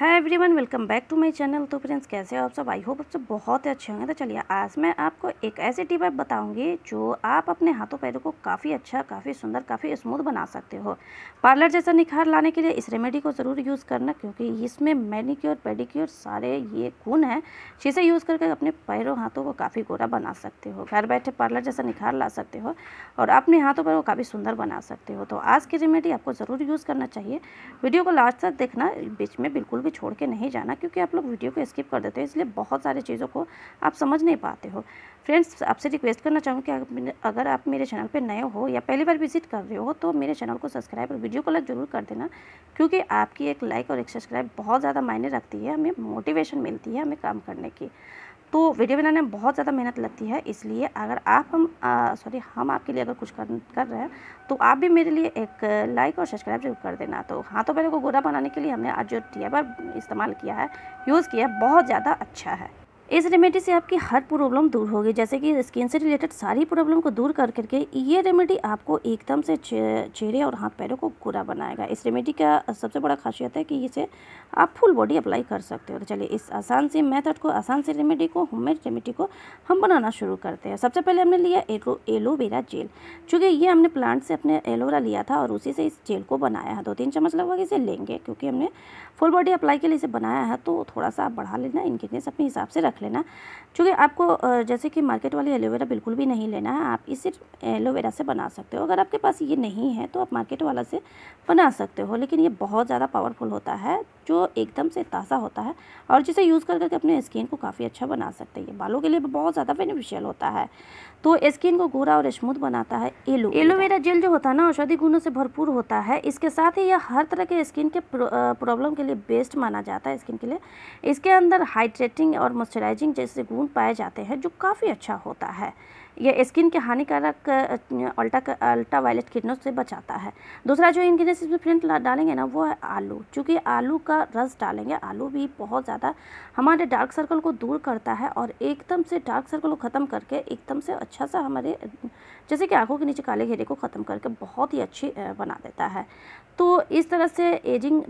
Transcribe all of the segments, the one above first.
है everyone welcome back to my channel तो friends कैसे हो आप सब आई होप आप सब बहुत अच्छे होंगे तो चलिए आज मैं आपको एक ऐसी टिप ऐप बताऊंगी जो आप अपने हाथों पैरों को काफ़ी अच्छा काफ़ी सुंदर काफ़ी स्मूथ बना सकते हो पार्लर जैसा निखार लाने के लिए इस रेमेडी को ज़रूर यूज़ करना क्योंकि इसमें मैनिक्योर पेडिक्योर सारे ये खून हैं जिसे यूज़ करके अपने पैरों हाथों को काफ़ी गोरा बना सकते हो घर बैठे पार्लर जैसा निखार ला सकते हो और अपने हाथों पैरों को काफ़ी सुंदर बना सकते हो तो आज की रेमेडी आपको ज़रूर यूज़ करना चाहिए वीडियो को लास्ट तक देखना बीच में बिल्कुल भी छोड़ के नहीं जाना क्योंकि आप लोग वीडियो को स्किप कर देते हो इसलिए बहुत सारी चीज़ों को आप समझ नहीं पाते हो फ्रेंड्स आपसे रिक्वेस्ट करना चाहूँ कि अगर आप मेरे चैनल पर नए हो या पहली बार विजिट कर रहे हो तो मेरे चैनल को सब्सक्राइब और वीडियो को लाइक जरूर कर देना क्योंकि आपकी एक लाइक और एक सब्सक्राइब बहुत ज़्यादा मायने रखती है हमें मोटिवेशन मिलती है हमें काम करने की तो वीडियो बनाने में बहुत ज़्यादा मेहनत लगती है इसलिए अगर आप हम सॉरी हम आपके लिए अगर कुछ कर, कर रहे हैं तो आप भी मेरे लिए एक लाइक और सब्सक्राइब जरूर कर देना तो हाँ तो पहले को गोरा बनाने के लिए हमने आज जो टीआर इस्तेमाल किया है यूज़ किया है बहुत ज़्यादा अच्छा है इस रेमेडी से आपकी हर प्रॉब्लम दूर होगी जैसे कि स्किन से रिलेटेड सारी प्रॉब्लम को दूर कर करके ये रेमेडी आपको एकदम से चेहरे और हाथ पैरों को कूड़ा बनाएगा इस रेमेडी का सबसे बड़ा खासियत है कि इसे आप फुल बॉडी अप्लाई कर सकते हो तो चलिए इस आसान से मेथड को आसान से रेमेडी को होममेड रेमेडी को हम बनाना शुरू करते हैं सबसे पहले हमने लिया एलोवेरा जेल चूँकि ये हमने प्लांट से अपने एलोवेरा लिया था और उसी से इस जेल को बनाया है दो तीन चम्मच लगभग इसे लेंगे क्योंकि हमने फुल बॉडी अप्लाई के लिए इसे बनाया है तो थोड़ा सा आप बढ़ा लेना इनग्रीडियंट्स अपने हिसाब से रख रख लेना चूँकि आपको जैसे कि मार्केट वाली एलोवेरा बिल्कुल भी नहीं लेना है आप इसे एलोवेरा से बना सकते हो अगर आपके पास ये नहीं है तो आप मार्केट वाला से बना सकते हो लेकिन ये बहुत ज़्यादा पावरफुल होता है जो एकदम से ताज़ा होता है और जिसे यूज़ कर करके अपने स्किन को काफ़ी अच्छा बना सकते हैं बालों के लिए बहुत ज़्यादा बेनिफिशियल होता है तो स्किन को गोरा और स्मूथ बनाता है एलो एलोवेरा जेल जो होता है ना औषधि गुणों से भरपूर होता है इसके साथ ही यह हर तरह के स्किन के प्रॉब्लम के लिए बेस्ट माना जाता है स्किन के लिए इसके अंदर हाइड्रेटिंग और मॉइस्चराइज मोइस्चराइजिंग जैसे गुण पाए जाते हैं जो काफ़ी अच्छा होता है यह स्किन के हानिकारक अल्टा अल्ट्रा वायलेट किरणों से बचाता है दूसरा जो इन्ग्रीडियंस इसमें फ्रेंड डालेंगे ना वो है आलू चूँकि आलू का रस डालेंगे आलू भी बहुत ज़्यादा हमारे डार्क सर्कल को दूर करता है और एकदम से डार्क सर्कल को ख़त्म करके एकदम से अच्छा सा हमारे जैसे कि आँखों के नीचे काले घेरे को ख़त्म करके बहुत ही अच्छी बना देता है तो इस तरह से एजिंग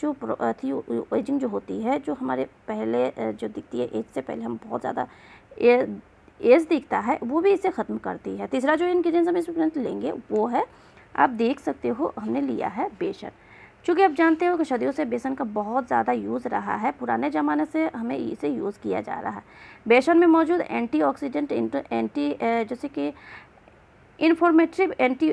जो थी एजिंग जो होती है जो हमारे पहले जो दिखती है एज से पहले हम बहुत ज़्यादा एज दिखता है वो भी इसे ख़त्म करती है तीसरा जो इन्ग्रीडियंस हम इसमें लेंगे वो है आप देख सकते हो हमने लिया है बेसन चूँकि आप जानते हो कि सदियों से बेसन का बहुत ज़्यादा यूज़ रहा है पुराने ज़माने से हमें इसे यूज़ किया जा रहा है बेसन में मौजूद एंटीऑक्सीडेंट एंटी जैसे कि इन्फॉर्मेटिव एंटी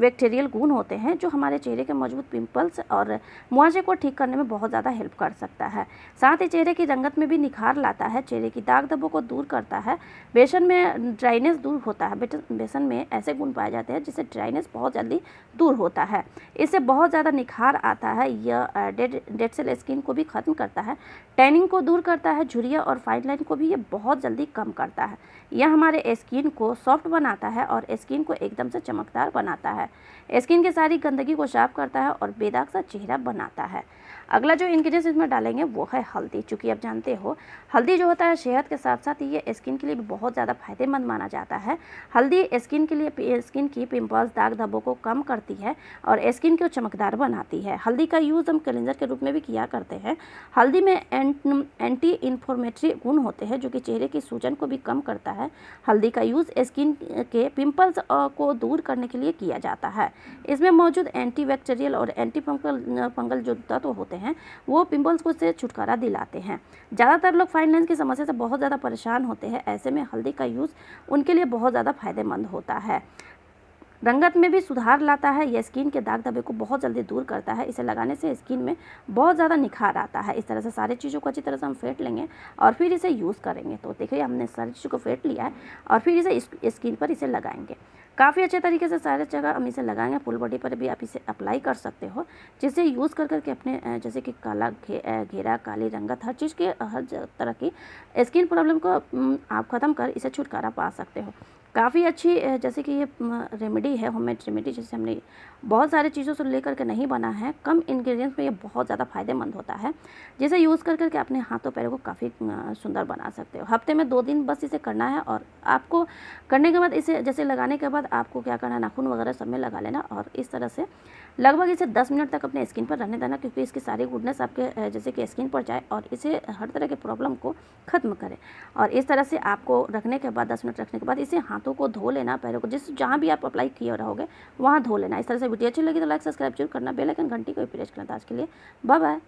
बैक्टीरियल गुण होते हैं जो हमारे चेहरे के मजबूत पिंपल्स और मुआवजे को ठीक करने में बहुत ज़्यादा हेल्प कर सकता है साथ ही चेहरे की रंगत में भी निखार लाता है चेहरे की दाग धब्बों को दूर करता है बेसन में ड्राइनेस दूर होता है बेसन में ऐसे गुण पाए जाते हैं जिससे ड्राइनेस बहुत जल्दी दूर होता है इससे बहुत ज़्यादा निखार आता है यह डेड डेड सेल स्किन को भी ख़त्म करता है टैनिंग को दूर करता है झुरिया और फाइन लाइन को भी ये बहुत जल्दी कम करता है यह हमारे स्किन को सॉफ्ट बनाता है और स्किन को एकदम से चमकदार बनाता है स्किन की सारी गंदगी को साफ करता है और बेदाग सा चेहरा बनाता है अगला जो इंग्रेडिएंट्स इसमें डालेंगे वो है हल्दी चूँकि आप जानते हो हल्दी जो होता है सेहत के साथ साथ ये स्किन के लिए भी बहुत ज़्यादा फायदेमंद माना जाता है हल्दी स्किन के लिए स्किन की पिंपल्स दाग धब्बों को कम करती है और स्किन को चमकदार बनाती है हल्दी का यूज़ हम कैलेंजर के रूप में भी किया करते हैं हल्दी में एंटी इन्फॉर्मेटरी गुण होते हैं जो कि चेहरे की सूजन को भी कम करता है हल्दी का यूज़ स्किन के पिंपल्स को दूर करने के लिए किया जाता है इसमें मौजूद एंटी और एंटी फंगल फंगल जो तत्व होते हैं होते हैं वो पिम्पल्स को से छुटकारा दिलाते हैं ज़्यादातर लोग फाइन लाइन्स की समस्या से बहुत ज़्यादा परेशान होते हैं ऐसे में हल्दी का यूज़ उनके लिए बहुत ज़्यादा फायदेमंद होता है रंगत में भी सुधार लाता है यह स्किन के दाग धब्बे को बहुत जल्दी दूर करता है इसे लगाने से स्किन में बहुत ज़्यादा निखार आता है इस तरह से सारी चीज़ों को अच्छी तरह से हम फेंट लेंगे और फिर इसे यूज़ करेंगे तो देखिए हमने सारी चीज़ों को फेंट लिया है और फिर इसे स्किन पर इसे लगाएंगे काफ़ी अच्छे तरीके से सारे जगह हम इसे लगाएंगे फुल बॉडी पर भी आप इसे अप्लाई कर सकते हो जिसे यूज़ कर करके अपने जैसे कि काला घे घेरा काली रंगत हर चीज़ के हर तरह की स्किन प्रॉब्लम को आप ख़त्म कर इसे छुटकारा पा सकते हो काफ़ी अच्छी जैसे कि ये रेमेडी है होममेड रेमेडी जैसे हमने बहुत सारे चीज़ों से लेकर के नहीं बना है कम इंग्रेडिएंट्स में ये बहुत ज़्यादा फायदेमंद होता है जिसे यूज़ कर करके अपने हाथों पैरों को काफ़ी सुंदर बना सकते हो हफ्ते में दो दिन बस इसे करना है और आपको करने के बाद इसे जैसे लगाने के बाद बाद आपको क्या करना है नाखून वगैरह सब में लगा लेना और इस तरह से लगभग इसे 10 मिनट तक अपने स्किन पर रहने देना क्योंकि इसकी सारी गुडनेस आपके जैसे कि स्किन पर जाए और इसे हर तरह के प्रॉब्लम को ख़त्म करें और इस तरह से आपको रखने के बाद दस मिनट रखने के बाद इसे हाथों को धो लेना पैरों को जिस जहाँ भी आप अप्लाई किए रहोगे वहाँ धो लेना इस तरह से वीडियो अच्छी लगी तो लाइक सब्सक्राइब जरूर करना बेलकन घंटी को प्रेस करना था तो आज के लिए बाय बाय